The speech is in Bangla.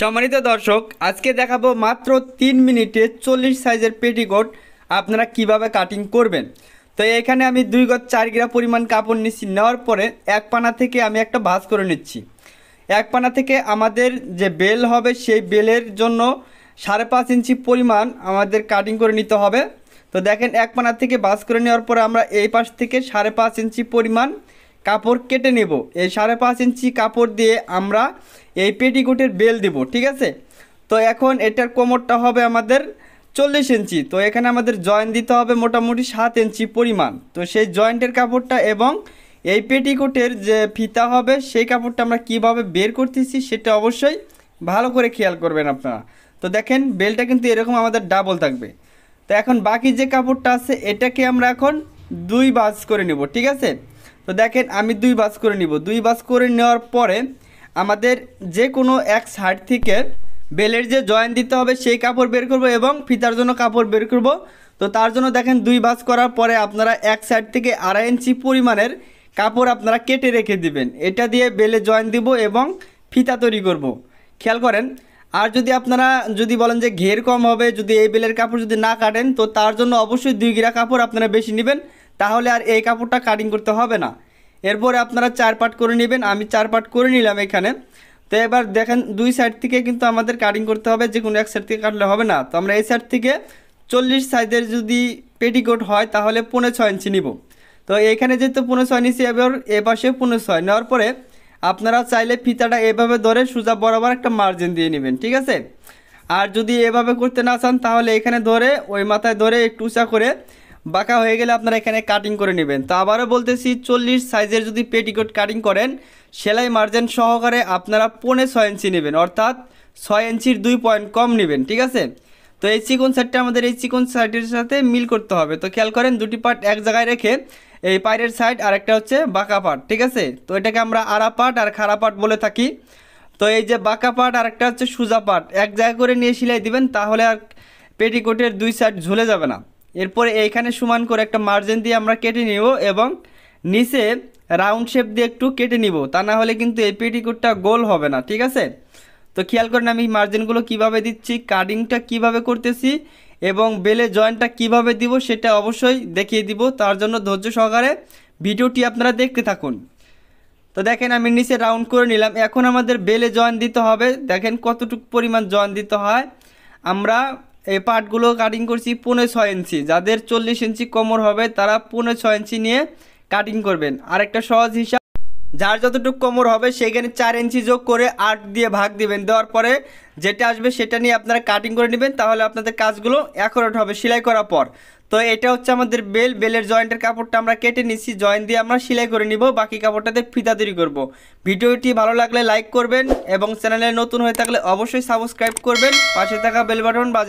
সম্মানিত দর্শক আজকে দেখাবো মাত্র তিন মিনিটে চল্লিশ সাইজের পেটিকোট আপনারা কিভাবে কাটিং করবেন তো এখানে আমি দুই গত চার গ্রা পরিমাণ কাপড় নিচ্ছি নেওয়ার পরে এক পানা থেকে আমি একটা ভাঁজ করে নিচ্ছি এক পানা থেকে আমাদের যে বেল হবে সেই বেলের জন্য সাড়ে পাঁচ ইঞ্চি পরিমাণ আমাদের কাটিং করে নিতে হবে তো দেখেন এক পানা থেকে ভাস করে নেওয়ার পরে আমরা এই পাশ থেকে সাড়ে পাঁচ ইঞ্চি পরিমাণ কাপড় কেটে নেব এই সাড়ে পাঁচ ইঞ্চি কাপড় দিয়ে আমরা এই পেটিকোটের বেল দেব ঠিক আছে তো এখন এটার কোমরটা হবে আমাদের চল্লিশ ইঞ্চি তো এখানে আমাদের জয়েন্ট দিতে হবে মোটামুটি সাত ইঞ্চি পরিমাণ তো সেই জয়েন্টের কাপড়টা এবং এই পেটিকোটের যে ফিতা হবে সেই কাপড়টা আমরা কিভাবে বের করতেছি সেটা অবশ্যই ভালো করে খেয়াল করবেন আপনারা তো দেখেন বেলটা কিন্তু এরকম আমাদের ডাবল থাকবে তো এখন বাকি যে কাপড়টা আছে এটাকে আমরা এখন দুই বাজ করে নেব ঠিক আছে তো দেখেন আমি দুই বাস করে নিব দুই বাস করে নেওয়ার পরে আমাদের যে কোনো এক সাইড থেকে বেলের যে জয়েন দিতে হবে সেই কাপড় বের করব এবং ফিতার জন্য কাপড় বের করব তো তার জন্য দেখেন দুই বাস করার পরে আপনারা এক সাইড থেকে আড়াই ইঞ্চি পরিমাণের কাপড় আপনারা কেটে রেখে দিবেন এটা দিয়ে বেলে জয়েন দিব এবং ফিতা তৈরি করব। খেয়াল করেন আর যদি আপনারা যদি বলেন যে ঘের কম হবে যদি এই বেলের কাপড় যদি না কাটেন তো তার জন্য অবশ্যই দুই গিরা কাপড় আপনারা বেশি নেবেন তাহলে আর এই কাপড়টা কাটিং করতে হবে না এরপরে আপনারা চার পাট করে নেবেন আমি চার পাট করে নিলাম এখানে তো এবার দেখেন দুই সাইড থেকে কিন্তু আমাদের কাটিং করতে হবে যে কোনো এক সাইড থেকে কাটলে হবে না তো আমরা এই সাইড থেকে চল্লিশ সাইজের যদি পেটিকোট হয় তাহলে পনেরো ছয় ইঞ্চি নিব তো এখানে যেহেতু পনেরো ছয় নিচ্ছি এবার এ পাশে পনেরো ছয় নেওয়ার পরে আপনারা চাইলে ফিতাটা এভাবে ধরে সোজা বরাবর একটা মার্জিন দিয়ে নেবেন ঠিক আছে আর যদি এভাবে করতে না চান তাহলে এখানে ধরে ওই মাথায় ধরে একটু উঁচা করে বাঁকা হয়ে গেলে আপনারা এখানে কাটিং করে নেবেন তো আবারও বলতেছি চল্লিশ সাইজের যদি পেটিকোট কাটিং করেন সেলাই মার্জেন সহকারে আপনারা পৌনে ছয় ইঞ্চি নেবেন অর্থাৎ ছয় ইঞ্চির দুই পয়েন্ট কম নেবেন ঠিক আছে তো এই চিকন সাইডটা আমাদের এই চিকন সাইডের সাথে মিল করতে হবে তো খেয়াল করেন দুটি পার্ট এক জায়গায় রেখে এই পায়ের সাইড আর একটা হচ্ছে বাঁকা পাট ঠিক আছে তো এটাকে আমরা আড়া পাট আর খারাপ পাট বলে থাকি তো এই যে বাঁকা পাট আর একটা হচ্ছে সুজা পাট এক জায়গা করে নিয়ে সেলাই দিবেন তাহলে আর পেটিকোটের দুই সাইড ঝুলে যাবে না এরপরে এইখানে সমান করে একটা মার্জিন দিয়ে আমরা কেটে নিব এবং নিচে রাউন্ড শেপ দিয়ে একটু কেটে নিব তা না হলে কিন্তু এই পেটিকুটটা গোল হবে না ঠিক আছে তো খেয়াল করেন আমি মার্জিনগুলো কিভাবে দিচ্ছি কাটিংটা কিভাবে করতেছি এবং বেলে জয়েন্টটা কিভাবে দিব সেটা অবশ্যই দেখিয়ে দিব তার জন্য ধৈর্য সহকারে ভিডিওটি আপনারা দেখতে থাকুন তো দেখেন আমি নিচে রাউন্ড করে নিলাম এখন আমাদের বেলে জয়েন দিতে হবে দেখেন কতটুকু পরিমাণ জয়েন দিতে হয় আমরা এই পার্টগুলো কাটিং করছি পনেরো ছয় ইঞ্চি যাদের চল্লিশ ইঞ্চি কোমর হবে তারা পনেরো ছয় ইঞ্চি নিয়ে কাটিং করবেন আরেকটা সহজ হিসাব যার যতটুকু কোমর হবে সেখানে চার ইঞ্চি যোগ করে আট দিয়ে ভাগ দিবেন দেওয়ার পরে যেটা আসবে সেটা নিয়ে আপনারা কাটিং করে নেবেন তাহলে আপনাদের কাজগুলো অ্যাকোরেট হবে সেলাই করার পর তো এটা হচ্ছে আমাদের বেল বেলের জয়েন্টের কাপড়টা আমরা কেটে নিচ্ছি জয়েন্ট দিয়ে আমরা সেলাই করে নিব বাকি কাপড়টাতে ফিতা তৈরি করব ভিডিওটি ভালো লাগলে লাইক করবেন এবং চ্যানেলে নতুন হয়ে থাকলে অবশ্যই সাবস্ক্রাইব করবেন পাশে থাকা বেল বাটন বাজে